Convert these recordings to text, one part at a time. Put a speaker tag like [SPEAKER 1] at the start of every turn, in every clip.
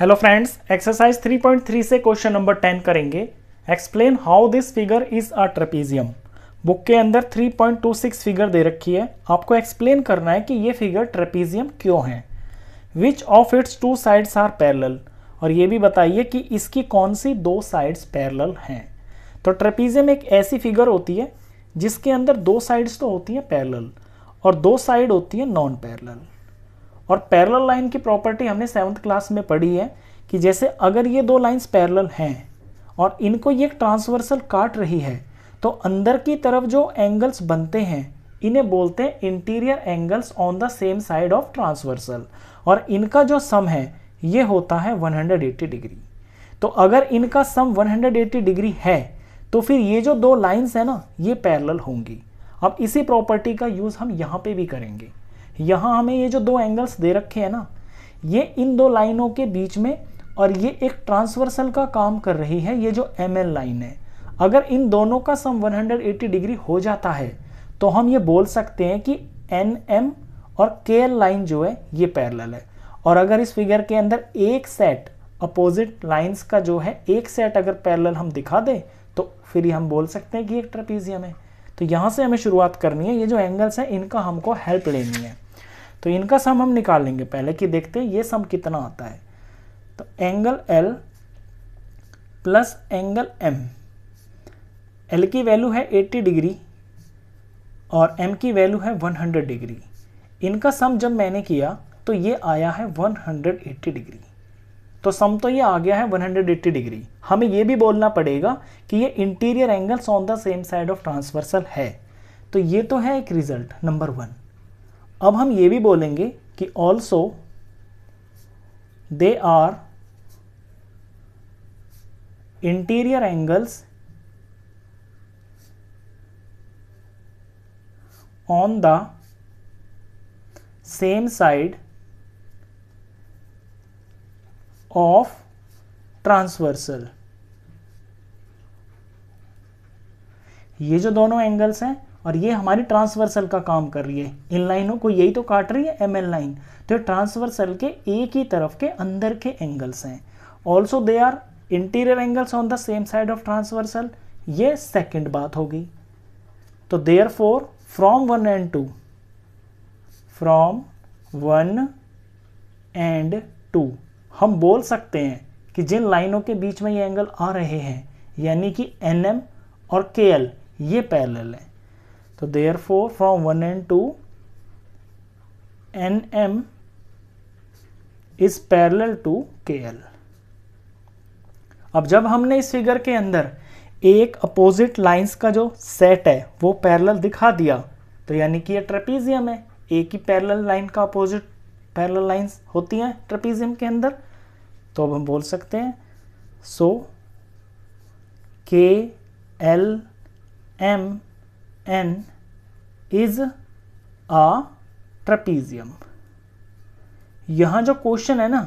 [SPEAKER 1] hello friends exercise 3.3 से question number 10 करेंगे explain how this figure is a trapezium book के अंदर 3.26 figure दे रखी है आपको एक्सप्लेन करना है कि ये फिगर ट्रेपीजियम क्यों है which of its two sides are parallel और ये भी बताइए कि इसकी कौन सी दो साइड्स पैरल हैं तो ट्रेपीजियम एक ऐसी फिगर होती है जिसके अंदर दो साइड्स तो होती हैं पैरल और दो साइड होती हैं नॉन पैरल और पैरेलल लाइन की प्रॉपर्टी हमने सेवन्थ क्लास में पढ़ी है कि जैसे अगर ये दो लाइंस पैरेलल हैं और इनको ये ट्रांसवर्सल काट रही है तो अंदर की तरफ जो एंगल्स बनते हैं इन्हें बोलते हैं interior angles on the same side of transversal और इनका जो सम है ये होता है 180 डिग्री तो अगर इनका सम 180 डिग्री है तो फिर ये जो दो लाइंस है ना ये पैरेलल होंगी अब इसी प्रॉपर्टी का यूज़ हम यहाँ पे भी करेंगे यहाँ हमें ये जो दो एंगल्स दे रखे हैं ना ये इन दो लाइनों के बीच में और ये एक ट्रांसवर्सल का काम कर रही है ये जो एम लाइन है अगर इन दोनों का सम 180 डिग्री हो जाता है तो हम ये बोल सकते हैं कि एन एम और के एल लाइन जो है ये पैरल है और अगर इस फिगर के अंदर एक सेट अपोजिट लाइंस का जो है एक सेट अगर पैरल हम दिखा दें तो फिर हम बोल सकते हैं कि एक ट्रपीजियम है तो यहाँ से हमें शुरुआत करनी है ये जो एंगल्स हैं इनका हमको हेल्प लेनी है तो इनका सम हम निकाल लेंगे पहले कि देखते हैं ये सम कितना आता है तो angle L plus angle M L की वैल्यू है 80 डिग्री और एम की वैल्यू है 100 डिग्री इनका सम जब मैंने किया तो ये आया है 180 डिग्री तो सम तो ये आ गया है 180 डिग्री हमें ये भी बोलना पड़ेगा कि ये interior angles on the same side of transversal है तो ये तो है एक रिजल्ट नंबर वन अब हम ये भी बोलेंगे कि also they are interior angles on the same side of transversal ये जो दोनों एंगल्स हैं और ये हमारी ट्रांसवर्सल का काम कर रही है इन लाइनों को यही तो काट रही है एम एल लाइन तो ट्रांसवर्सल के एक ही तरफ के अंदर के एंगल्स हैं also they are interior angles on the same side of transversal ये सेकेंड बात होगी तो therefore from one and two from one and two हम बोल सकते हैं कि जिन लाइनों के बीच में ये एंगल आ रहे हैं यानी कि एन एम और के एल ये पैरल हैं for from one and two N M is parallel to K L अब जब हमने इस फिगर के अंदर एक अपोजिट लाइंस का जो सेट है वो पैरल दिखा दिया तो यानी कि ये ट्रेपीजियम है एक ही पैरल लाइन का अपोजिट पैरल लाइंस होती हैं ट्रेपीजियम के अंदर तो अब हम बोल सकते हैं so K L M n is a trapezium यहां जो क्वेश्चन है ना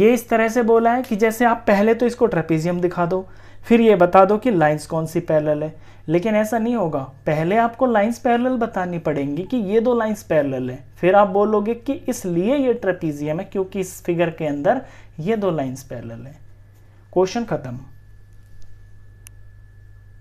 [SPEAKER 1] ये इस तरह से बोला है कि जैसे आप पहले तो इसको ट्रेपीजियम दिखा दो फिर ये बता दो कि लाइंस कौन सी पैरेलल है लेकिन ऐसा नहीं होगा पहले आपको लाइंस पैरेलल बतानी पड़ेंगी कि ये दो लाइंस पैरेलल है फिर आप बोलोगे कि इसलिए ये ट्रेपीजियम है क्योंकि इस फिगर के अंदर ये दो लाइंस पैरेलल है क्वेश्चन खत्म